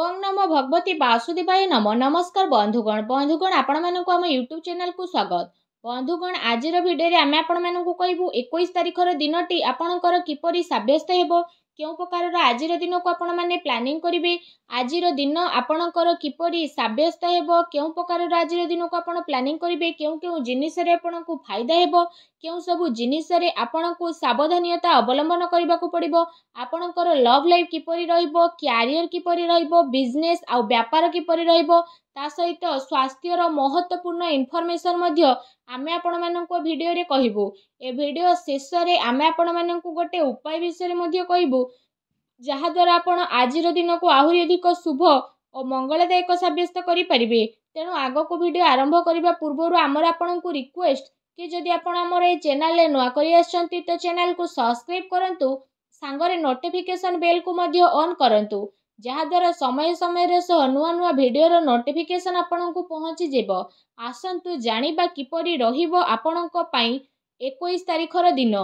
ଓଂ ନମୋ ଭଗବତୀ ବାସୁଦେବାୟ ନମ ନମସ୍କାର ବନ୍ଧୁଗଣ ବନ୍ଧୁଗଣ ଆପଣମାନଙ୍କୁ ଆମ ୟୁଟ୍ୟୁବ୍ ଚ୍ୟାନେଲକୁ ସ୍ୱାଗତ ବନ୍ଧୁଗଣ ଆଜିର ଭିଡ଼ିଓରେ ଆମେ ଆପଣମାନଙ୍କୁ କହିବୁ ଏକୋଇଶ ତାରିଖର ଦିନଟି ଆପଣଙ୍କର କିପରି ସାବ୍ୟସ୍ତ ହେବ କେଉଁ ପ୍ରକାରର ଆଜିର ଦିନକୁ ଆପଣମାନେ ପ୍ଲାନିଂ କରିବେ ଆଜିର ଦିନ ଆପଣଙ୍କର କିପରି ସାବ୍ୟସ୍ତ ହେବ କେଉଁ ପ୍ରକାରର ଆଜିର ଦିନକୁ ଆପଣ ପ୍ଲାନିଂ କରିବେ କେଉଁ କେଉଁ ଜିନିଷରେ ଆପଣଙ୍କୁ ଫାଇଦା ହେବ କେଉଁ ସବୁ ଜିନିଷରେ ଆପଣଙ୍କୁ ସାବଧାନୀୟତା ଅବଲମ୍ବନ କରିବାକୁ ପଡ଼ିବ ଆପଣଙ୍କର ଲଭ୍ ଲାଇଫ୍ କିପରି ରହିବ କ୍ୟାରିୟର୍ କିପରି ରହିବ ବିଜନେସ୍ ଆଉ ବ୍ୟାପାର କିପରି ରହିବ ତା ସହିତ ସ୍ୱାସ୍ଥ୍ୟର ମହତ୍ତ୍ୱପୂର୍ଣ୍ଣ ଇନଫର୍ମେସନ୍ ମଧ୍ୟ ଆମେ ଆପଣମାନଙ୍କ ଭିଡ଼ିଓରେ କହିବୁ ଏ ଭିଡ଼ିଓ ଶେଷରେ ଆମେ ଆପଣମାନଙ୍କୁ ଗୋଟେ ଉପାୟ ବିଷୟରେ ମଧ୍ୟ କହିବୁ ଯାହାଦ୍ୱାରା ଆପଣ ଆଜିର ଦିନକୁ ଆହୁରି ଅଧିକ ଶୁଭ ଓ ମଙ୍ଗଳଦାୟକ ସାବ୍ୟସ୍ତ କରିପାରିବେ ତେଣୁ ଆଗକୁ ଭିଡ଼ିଓ ଆରମ୍ଭ କରିବା ପୂର୍ବରୁ ଆମର ଆପଣଙ୍କୁ ରିକ୍ୱେଷ୍ଟ କି ଯଦି ଆପଣ ଆମର ଏ ଚ୍ୟାନେଲରେ ନୂଆ କରି ଆସିଛନ୍ତି ତ ଚ୍ୟାନେଲକୁ ସବସ୍କ୍ରାଇବ୍ କରନ୍ତୁ ସାଙ୍ଗରେ ନୋଟିଫିକେସନ୍ ବେଲ୍କୁ ମଧ୍ୟ ଅନ୍ କରନ୍ତୁ ଯାହାଦ୍ୱାରା ସମୟ ସମୟରେ ସହ ନୂଆ ନୂଆ ଭିଡ଼ିଓର ନୋଟିଫିକେସନ୍ ଆପଣଙ୍କୁ ପହଞ୍ଚିଯିବ ଆସନ୍ତୁ ଜାଣିବା କିପରି ରହିବ ଆପଣଙ୍କ ପାଇଁ ଏକୋଇଶ ତାରିଖର ଦିନ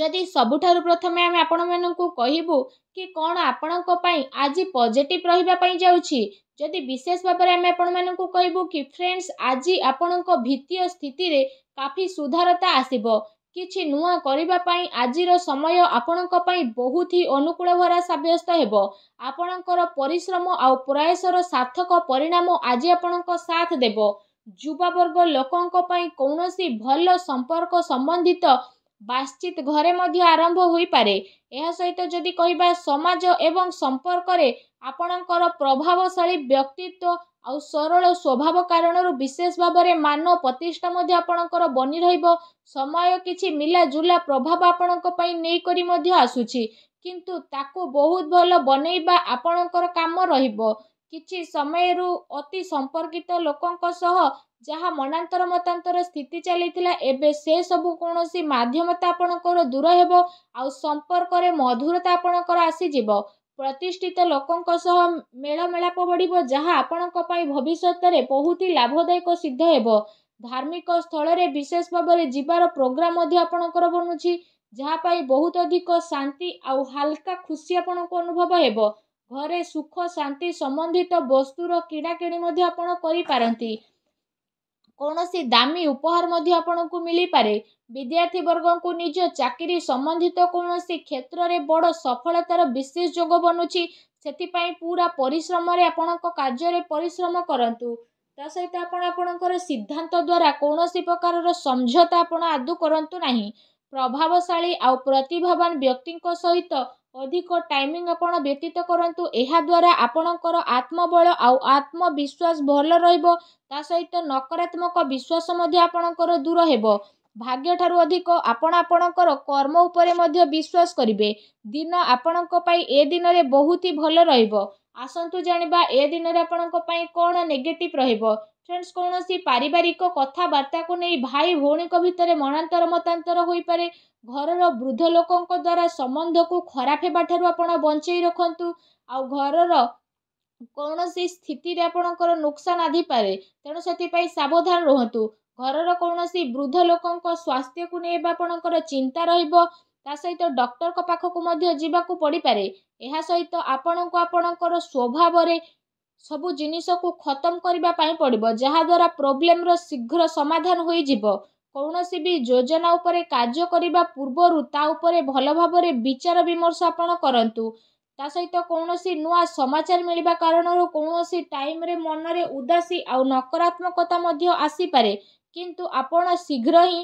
ଯଦି ସବୁଠାରୁ ପ୍ରଥମେ ଆମେ ଆପଣମାନଙ୍କୁ କହିବୁ କି କ'ଣ ଆପଣଙ୍କ ପାଇଁ ଆଜି ପଜିଟିଭ୍ ରହିବା ପାଇଁ ଯାଉଛି ଯଦି ବିଶେଷ ଭାବରେ ଆମେ ଆପଣମାନଙ୍କୁ କହିବୁ କି ଫ୍ରେଣ୍ଡସ୍ ଆଜି ଆପଣଙ୍କ ଭିତ୍ତୀୟ ସ୍ଥିତିରେ କାଫି ସୁଧାରତା ଆସିବ କିଛି ନୂଆ କରିବା ପାଇଁ ଆଜିର ସମୟ ଆପଣଙ୍କ ପାଇଁ ବହୁତ ହି ଅନୁକୂଳ ଭରା ସାବ୍ୟସ୍ତ ହେବ ଆପଣଙ୍କର ପରିଶ୍ରମ ଆଉ ପ୍ରୟାସର ସାର୍ଥକ ପରିଣାମ ଆଜି ଆପଣଙ୍କ ସାଥ ଦେବ ଯୁବବର୍ଗ ଲୋକଙ୍କ ପାଇଁ କୌଣସି ଭଲ ସମ୍ପର୍କ ସମ୍ବନ୍ଧିତ ବାତଚିତ ଘରେ ମଧ୍ୟ ଆରମ୍ଭ ହୋଇପାରେ ଏହା ସହିତ ଯଦି କହିବା ସମାଜ ଏବଂ ସମ୍ପର୍କରେ ଆପଣଙ୍କର ପ୍ରଭାବଶାଳୀ ବ୍ୟକ୍ତିତ୍ୱ ଆଉ ସରଳ ସ୍ୱଭାବ କାରଣରୁ ବିଶେଷ ଭାବରେ ମାନ ପ୍ରତିଷ୍ଠା ମଧ୍ୟ ଆପଣଙ୍କର ବନି ରହିବ ସମୟ କିଛି ମିଲାଜୁଲା ପ୍ରଭାବ ଆପଣଙ୍କ ପାଇଁ ନେଇକରି ମଧ୍ୟ ଆସୁଛି କିନ୍ତୁ ତାକୁ ବହୁତ ଭଲ ବନେଇବା ଆପଣଙ୍କର କାମ ରହିବ କିଛି ସମୟରୁ ଅତି ସମ୍ପର୍କିତ ଲୋକଙ୍କ ସହ ଯାହା ମନାନ୍ତର ମତାନ୍ତର ସ୍ଥିତି ଚାଲିଥିଲା ଏବେ ସେ ସବୁ କୌଣସି ମାଧ୍ୟମତା ଆପଣଙ୍କର ଦୂର ହେବ ଆଉ ସମ୍ପର୍କରେ ମଧୁରତା ଆପଣଙ୍କର ଆସିଯିବ ପ୍ରତିଷ୍ଠିତ ଲୋକଙ୍କ ସହ ମେଳମେଳାପ ବଢ଼ିବ ଯାହା ଆପଣଙ୍କ ପାଇଁ ଭବିଷ୍ୟତରେ ବହୁତ ହି ଲାଭଦାୟକ ସିଦ୍ଧ ହେବ ଧାର୍ମିକ ସ୍ଥଳରେ ବିଶେଷ ଭାବରେ ଯିବାର ପ୍ରୋଗ୍ରାମ୍ ମଧ୍ୟ ଆପଣଙ୍କର ବନୁଛି ଯାହା ପାଇଁ ବହୁତ ଅଧିକ ଶାନ୍ତି ଆଉ ହାଲକା ଖୁସି ଆପଣଙ୍କୁ ଅନୁଭବ ହେବ ଘରେ ସୁଖ ଶାନ୍ତି ସମ୍ବନ୍ଧିତ ବସ୍ତୁର କିଣାକିଣି ମଧ୍ୟ ଆପଣ କରିପାରନ୍ତି କୌଣସି ଦାମୀ ଉପହାର ମଧ୍ୟ ଆପଣଙ୍କୁ ମିଳିପାରେ ବିଦ୍ୟାର୍ଥୀବର୍ଗଙ୍କୁ ନିଜ ଚାକିରି ସମ୍ବନ୍ଧିତ କୌଣସି କ୍ଷେତ୍ରରେ ବଡ଼ ସଫଳତାର ବିଶେଷ ଯୋଗ ବନୁଛି ସେଥିପାଇଁ ପୁରା ପରିଶ୍ରମରେ ଆପଣଙ୍କ କାର୍ଯ୍ୟରେ ପରିଶ୍ରମ କରନ୍ତୁ ତା ସହିତ ଆପଣ ଆପଣଙ୍କର ସିଦ୍ଧାନ୍ତ ଦ୍ୱାରା କୌଣସି ପ୍ରକାରର ସମ୍ଝୋତା ଆପଣ ଆଦୌ କରନ୍ତୁ ନାହିଁ ପ୍ରଭାବଶାଳୀ ଆଉ ପ୍ରତିଭାବାନ ବ୍ୟକ୍ତିଙ୍କ ସହିତ ଅଧିକ ଟାଇମିଂ ଆପଣ ବ୍ୟତୀତ କରନ୍ତୁ ଏହାଦ୍ୱାରା ଆପଣଙ୍କର ଆତ୍ମବଳ ଆଉ ଆତ୍ମବିଶ୍ୱାସ ଭଲ ରହିବ ତା ସହିତ ନକାରାତ୍ମକ ବିଶ୍ୱାସ ମଧ୍ୟ ଆପଣଙ୍କର ଦୂର ହେବ ଭାଗ୍ୟଠାରୁ ଅଧିକ ଆପଣ ଆପଣଙ୍କର କର୍ମ ଉପରେ ମଧ୍ୟ ବିଶ୍ୱାସ କରିବେ ଦିନ ଆପଣଙ୍କ ପାଇଁ ଏ ଦିନରେ ବହୁତ ହି ଭଲ ରହିବ ଆସନ୍ତୁ ଜାଣିବା ଏ ଦିନରେ ଆପଣଙ୍କ ପାଇଁ କ'ଣ ନେଗେଟିଭ୍ ରହିବ ଫ୍ରେଣ୍ଡସ୍ କୌଣସି ପାରିବାରିକ କଥାବାର୍ତ୍ତାକୁ ନେଇ ଭାଇ ଭଉଣୀଙ୍କ ଭିତରେ ମନାନ୍ତର ମତାନ୍ତର ହୋଇପାରେ ଘରର ବୃଦ୍ଧ ଲୋକଙ୍କ ଦ୍ୱାରା ସମ୍ବନ୍ଧକୁ ଖରାପ ହେବା ଠାରୁ ଆପଣ ବଞ୍ଚେଇ ରଖନ୍ତୁ ଆଉ ଘରର କୌଣସି ସ୍ଥିତିରେ ଆପଣଙ୍କର ନୁକସାନ ଆଧିପାରେ ତେଣୁ ସେଥିପାଇଁ ସାବଧାନ ରୁହନ୍ତୁ ଘରର କୌଣସି ବୃଦ୍ଧ ଲୋକଙ୍କ ସ୍ୱାସ୍ଥ୍ୟକୁ ନେଇ ଆପଣଙ୍କର ଚିନ୍ତା ରହିବ ତା ସହିତ ଡକ୍ଟରଙ୍କ ପାଖକୁ ମଧ୍ୟ ଯିବାକୁ ପଡ଼ିପାରେ ଏହା ସହିତ ଆପଣଙ୍କୁ ଆପଣଙ୍କର ସ୍ୱଭାବରେ ସବୁ ଜିନିଷକୁ ଖତମ କରିବା ପାଇଁ ପଡ଼ିବ ଯାହାଦ୍ୱାରା ପ୍ରୋବ୍ଲେମର ଶୀଘ୍ର ସମାଧାନ ହୋଇଯିବ କୌଣସି ବି ଯୋଜନା ଉପରେ କାର୍ଯ୍ୟ କରିବା ପୂର୍ବରୁ ତା ଉପରେ ଭଲ ଭାବରେ ବିଚାର ବିମର୍ଶ ଆପଣ କରନ୍ତୁ ତା ସହିତ କୌଣସି ନୂଆ ସମାଚାର ମିଳିବା କାରଣରୁ କୌଣସି ଟାଇମରେ ମନରେ ଉଦାସୀ ଆଉ ନକାରାତ୍ମକତା ମଧ୍ୟ ଆସିପାରେ କିନ୍ତୁ ଆପଣ ଶୀଘ୍ର ହିଁ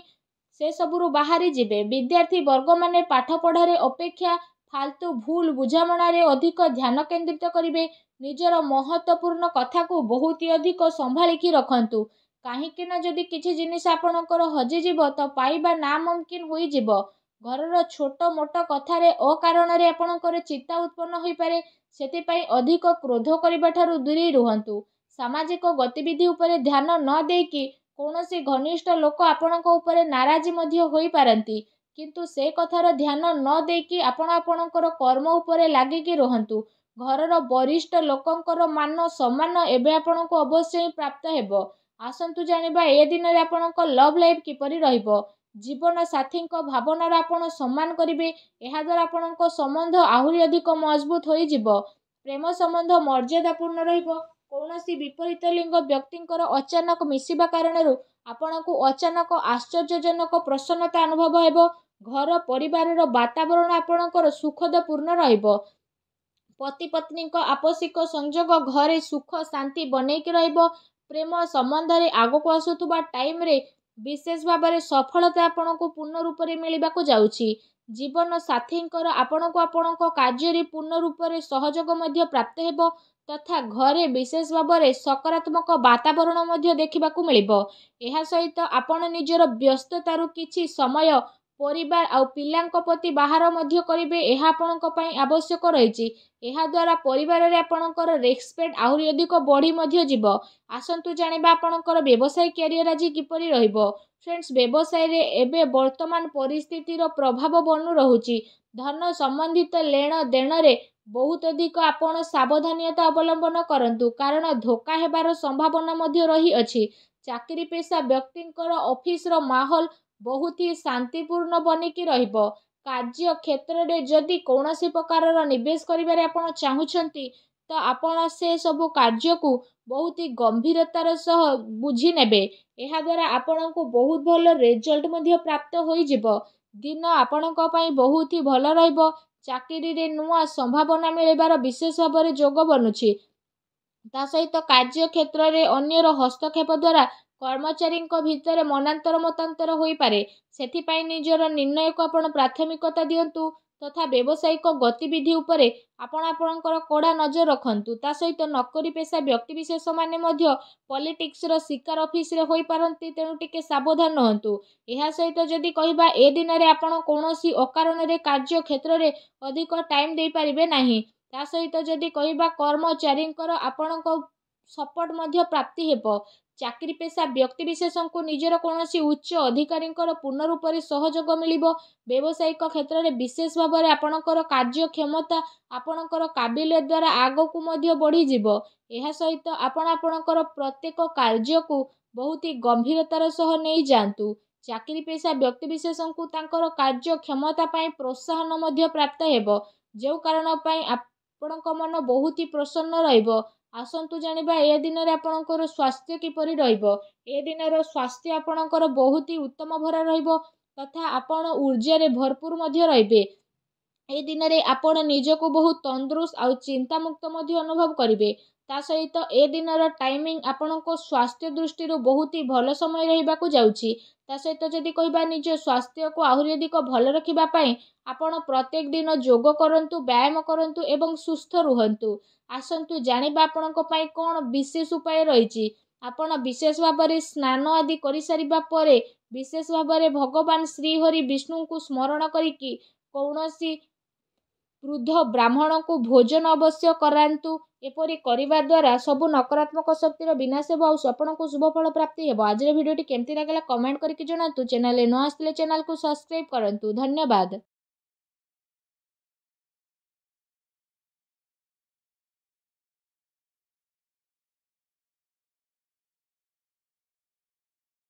ସେସବୁରୁ ବାହାରିଯିବେ ବିଦ୍ୟାର୍ଥୀ ବର୍ଗମାନେ ପାଠପଢ଼ାରେ ଅପେକ୍ଷା ଫାଲତୁ ଭୁଲ ବୁଝାମଣାରେ ଅଧିକ ଧ୍ୟାନ କେନ୍ଦ୍ରିତ କରିବେ ନିଜର ମହତ୍ତ୍ୱପୂର୍ଣ୍ଣ କଥାକୁ ବହୁତ ଅଧିକ ସମ୍ଭାଳିକି ରଖନ୍ତୁ କାହିଁକି ନା ଯଦି କିଛି ଜିନିଷ ଆପଣଙ୍କର ହଜିଯିବ ତ ପାଇବା ନା ମୁମକିନ ହୋଇଯିବ ଘରର ଛୋଟ ମୋଟ କଥାରେ ଅକାରଣରେ ଆପଣଙ୍କର ଚିତା ଉତ୍ପନ୍ନ ହୋଇପାରେ ସେଥିପାଇଁ ଅଧିକ କ୍ରୋଧ କରିବା ଠାରୁ ଦୂରେଇ ରୁହନ୍ତୁ ସାମାଜିକ ଗତିବିଧି ଉପରେ ଧ୍ୟାନ ନ ଦେଇକି କୌଣସି ଘନିଷ୍ଠ ଲୋକ ଆପଣଙ୍କ ଉପରେ ନାରାଜି ମଧ୍ୟ ହୋଇପାରନ୍ତି କିନ୍ତୁ ସେ କଥାର ଧ୍ୟାନ ନ ଦେଇକି ଆପଣ ଆପଣଙ୍କର କର୍ମ ଉପରେ ଲାଗିକି ରୁହନ୍ତୁ ଘରର ବରିଷ୍ଠ ଲୋକଙ୍କର ମାନ ସମ୍ମାନ ଏବେ ଆପଣଙ୍କୁ ଅବଶ୍ୟ ହିଁ ପ୍ରାପ୍ତ ହେବ ଆସନ୍ତୁ ଜାଣିବା ଏ ଦିନରେ ଆପଣଙ୍କ ଲଭ୍ ଲାଇଫ୍ କିପରି ରହିବ ଜୀବନ ସାଥୀଙ୍କ ଭାବନାର ଆପଣ ସମ୍ମାନ କରିବେ ଏହାଦ୍ୱାରା ଆପଣଙ୍କ ସମ୍ବନ୍ଧ ଆହୁରି ଅଧିକ ମଜବୁତ ହୋଇଯିବ ପ୍ରେମ ସମ୍ବନ୍ଧ ମର୍ଯ୍ୟାଦାପୂର୍ଣ୍ଣ ରହିବ କୌଣସି ବିପରୀତ ଲିଙ୍ଗ ବ୍ୟକ୍ତିଙ୍କର ଅଚାନକ ମିଶିବା କାରଣରୁ ଆପଣଙ୍କୁ ଅଚାନକ ଆଶ୍ଚର୍ଯ୍ୟଜନକ ପ୍ରସନ୍ନତା ଅନୁଭବ ହେବ ଘର ପରିବାରର ବାତାବରଣ ଆପଣଙ୍କର ସୁଖଦ ପୂର୍ଣ୍ଣ ରହିବ ପତି ପତ୍ନୀଙ୍କ ଆବଶ୍ୟକ ସଂଯୋଗ ଘରେ ସୁଖ ଶାନ୍ତି ବନେଇକି ରହିବ ପ୍ରେମ ସମ୍ବନ୍ଧରେ ଆଗକୁ ଆସୁଥିବା ଟାଇମ୍ରେ ବିଶେଷ ଭାବରେ ସଫଳତା ଆପଣଙ୍କୁ ପୂର୍ଣ୍ଣ ରୂପରେ ମିଳିବାକୁ ଯାଉଛି ଜୀବନ ସାଥୀଙ୍କର ଆପଣଙ୍କୁ ଆପଣଙ୍କ କାର୍ଯ୍ୟରେ ପୂର୍ଣ୍ଣ ରୂପରେ ସହଯୋଗ ମଧ୍ୟ ପ୍ରାପ୍ତ ହେବ ତଥା ଘରେ ବିଶେଷ ଭାବରେ ସକାରାତ୍ମକ ବାତାବରଣ ମଧ୍ୟ ଦେଖିବାକୁ ମିଳିବ ଏହା ସହିତ ଆପଣ ନିଜର ବ୍ୟସ୍ତତାରୁ କିଛି ସମୟ ପରିବାର ଆଉ ପିଲାଙ୍କ ପ୍ରତି ବାହାର ମଧ୍ୟ କରିବେ ଏହା ଆପଣଙ୍କ ପାଇଁ ଆବଶ୍ୟକ ରହିଛି ଏହାଦ୍ୱାରା ପରିବାରରେ ଆପଣଙ୍କର ରେସ୍ପେକ୍ଟ ଆହୁରି ଅଧିକ ବଢ଼ି ମଧ୍ୟ ଯିବ ଆସନ୍ତୁ ଜାଣିବା ଆପଣଙ୍କର ବ୍ୟବସାୟ କ୍ୟାରିୟର ଆଜି କିପରି ରହିବ ଫ୍ରେଣ୍ଡସ୍ ବ୍ୟବସାୟରେ ଏବେ ବର୍ତ୍ତମାନ ପରିସ୍ଥିତିର ପ୍ରଭାବ ବନୁ ରହୁଛି ଧନ ସମ୍ବନ୍ଧିତ ଲେଣ ଦେଣରେ ବହୁତ ଅଧିକ ଆପଣ ସାବଧାନତା ଅବଲମ୍ବନ କରନ୍ତୁ କାରଣ ଧୋକା ହେବାର ସମ୍ଭାବନା ମଧ୍ୟ ରହିଅଛି ଚାକିରି ପେଶା ବ୍ୟକ୍ତିଙ୍କର ଅଫିସର ମାହୋଲ ବହୁତ ହି ଶାନ୍ତିପୂର୍ଣ୍ଣ ବନିକି ରହିବ କାର୍ଯ୍ୟ କ୍ଷେତ୍ରରେ ଯଦି କୌଣସି ପ୍ରକାରର ନିବେଶ କରିବାରେ ଆପଣ ଚାହୁଁଛନ୍ତି ତ ଆପଣ ସେ ସବୁ କାର୍ଯ୍ୟକୁ ବହୁତ ହି ଗମ୍ଭୀରତାର ସହ ବୁଝି ନେବେ ଏହାଦ୍ୱାରା ଆପଣଙ୍କୁ ବହୁତ ଭଲ ରେଜଲ୍ଟ ମଧ୍ୟ ପ୍ରାପ୍ତ ହୋଇଯିବ ଦିନ ଆପଣଙ୍କ ପାଇଁ ବହୁତ ହି ଭଲ ରହିବ ଚାକିରିରେ ନୂଆ ସମ୍ଭାବନା ମିଳିବାର ବିଶେଷ ଭାବରେ ଯୋଗ ବନୁଛି ତା ସହିତ କାର୍ଯ୍ୟକ୍ଷେତ୍ରରେ ଅନ୍ୟର ହସ୍ତକ୍ଷେପ ଦ୍ୱାରା କର୍ମଚାରୀଙ୍କ ଭିତରେ ମନାନ୍ତର ମତାନ୍ତର ହୋଇପାରେ ସେଥିପାଇଁ ନିଜର ନିର୍ଣ୍ଣୟକୁ ଆପଣ ପ୍ରାଥମିକତା ଦିଅନ୍ତୁ ତଥା ବ୍ୟବସାୟିକ ଗତିବିଧି ଉପରେ ଆପଣ ଆପଣଙ୍କର କଡ଼ା ନଜର ରଖନ୍ତୁ ତା ସହିତ ନକରି ପେଶା ବ୍ୟକ୍ତିବିଶେଷମାନେ ମଧ୍ୟ ପଲିଟିକ୍ସର ଶିକାର ଅଫିସରେ ହୋଇପାରନ୍ତି ତେଣୁ ଟିକେ ସାବଧାନ ରୁହନ୍ତୁ ଏହା ସହିତ ଯଦି କହିବା ଏ ଦିନରେ ଆପଣ କୌଣସି ଅକାରଣରେ କାର୍ଯ୍ୟକ୍ଷେତ୍ରରେ ଅଧିକ ଟାଇମ୍ ଦେଇପାରିବେ ନାହିଁ ତା ସହିତ ଯଦି କହିବା କର୍ମଚାରୀଙ୍କର ଆପଣଙ୍କ ସପୋର୍ଟ ମଧ୍ୟ ପ୍ରାପ୍ତି ହେବ ଚାକିରି ପେସା ବ୍ୟକ୍ତିବିଶେଷଙ୍କୁ ନିଜର କୌଣସି ଉଚ୍ଚ ଅଧିକାରୀଙ୍କର ପୁନରୂପରେ ସହଯୋଗ ମିଳିବ ବ୍ୟବସାୟିକ କ୍ଷେତ୍ରରେ ବିଶେଷ ଭାବରେ ଆପଣଙ୍କର କାର୍ଯ୍ୟକ୍ଷମତା ଆପଣଙ୍କର କାବିଲେ ଦ୍ୱାରା ଆଗକୁ ମଧ୍ୟ ବଢ଼ିଯିବ ଏହା ସହିତ ଆପଣ ଆପଣଙ୍କର ପ୍ରତ୍ୟେକ କାର୍ଯ୍ୟକୁ ବହୁତ ଗମ୍ଭୀରତାର ସହ ନେଇଯାଆନ୍ତୁ ଚାକିରି ପେସା ବ୍ୟକ୍ତିବିଶେଷଙ୍କୁ ତାଙ୍କର କାର୍ଯ୍ୟକ୍ଷମତା ପାଇଁ ପ୍ରୋତ୍ସାହନ ମଧ୍ୟ ପ୍ରାପ୍ତ ହେବ ଯେଉଁ କାରଣ ପାଇଁ ଆପଣଙ୍କ ମନ ବହୁତ ପ୍ରସନ୍ନ ରହିବ ଆସନ୍ତୁ ଜାଣିବା ଏ ଦିନରେ ଆପଣଙ୍କର ସ୍ୱାସ୍ଥ୍ୟ କିପରି ରହିବ ଏ ଦିନର ସ୍ୱାସ୍ଥ୍ୟ ଆପଣଙ୍କର ବହୁତ ହି ଉତ୍ତମ ଭରା ରହିବ ତଥା ଆପଣ ଉର୍ଜାରେ ଭରପୁର ମଧ୍ୟ ରହିବେ ଏ ଦିନରେ ଆପଣ ନିଜକୁ ବହୁତ ତନ୍ଦୁରୁସ୍ତ ଆଉ ଚିନ୍ତାମୁକ୍ତ ମଧ୍ୟ ଅନୁଭବ କରିବେ ତା ସହିତ ଏ ଦିନର ଟାଇମିଂ ଆପଣଙ୍କ ସ୍ୱାସ୍ଥ୍ୟ ଦୃଷ୍ଟିରୁ ବହୁତ ହି ଭଲ ସମୟ ରହିବାକୁ ଯାଉଛି ତା ସହିତ ଯଦି କହିବା ନିଜ ସ୍ୱାସ୍ଥ୍ୟକୁ ଆହୁରି ଅଧିକ ଭଲ ରଖିବା ପାଇଁ ଆପଣ ପ୍ରତ୍ୟେକ ଦିନ ଯୋଗ କରନ୍ତୁ ବ୍ୟାୟାମ କରନ୍ତୁ ଏବଂ ସୁସ୍ଥ ରୁହନ୍ତୁ ଆସନ୍ତୁ ଜାଣିବା ଆପଣଙ୍କ ପାଇଁ କ'ଣ ବିଶେଷ ଉପାୟ ରହିଛି ଆପଣ ବିଶେଷ ଭାବରେ ସ୍ନାନ ଆଦି କରିସାରିବା ପରେ ବିଶେଷ ଭାବରେ ଭଗବାନ ଶ୍ରୀହରି ବିଷ୍ଣୁଙ୍କୁ ସ୍ମରଣ କରିକି କୌଣସି ବୃଦ୍ଧ ବ୍ରାହ୍ମଣଙ୍କୁ ଭୋଜନ ଅବଶ୍ୟ କରାନ୍ତୁ ଏପରି କରିବା ଦ୍ୱାରା ସବୁ ନକାରାତ୍ମକ ଶକ୍ତିର ବିନାଶ ହେବ ଆଉ ସ୍ୱପ୍ନକୁ ଶୁଭଫଳ ପ୍ରାପ୍ତି ହେବ ଆଜିର ଭିଡ଼ିଓଟି କେମିତି ଲାଗିଲା କମେଣ୍ଟ କରିକି ଜଣାନ୍ତୁ ଚ୍ୟାନେଲରେ ନ ଆସିଥିଲେ ଚ୍ୟାନେଲକୁ ସବସ୍କ୍ରାଇବ୍ କରନ୍ତୁ ଧନ୍ୟବାଦ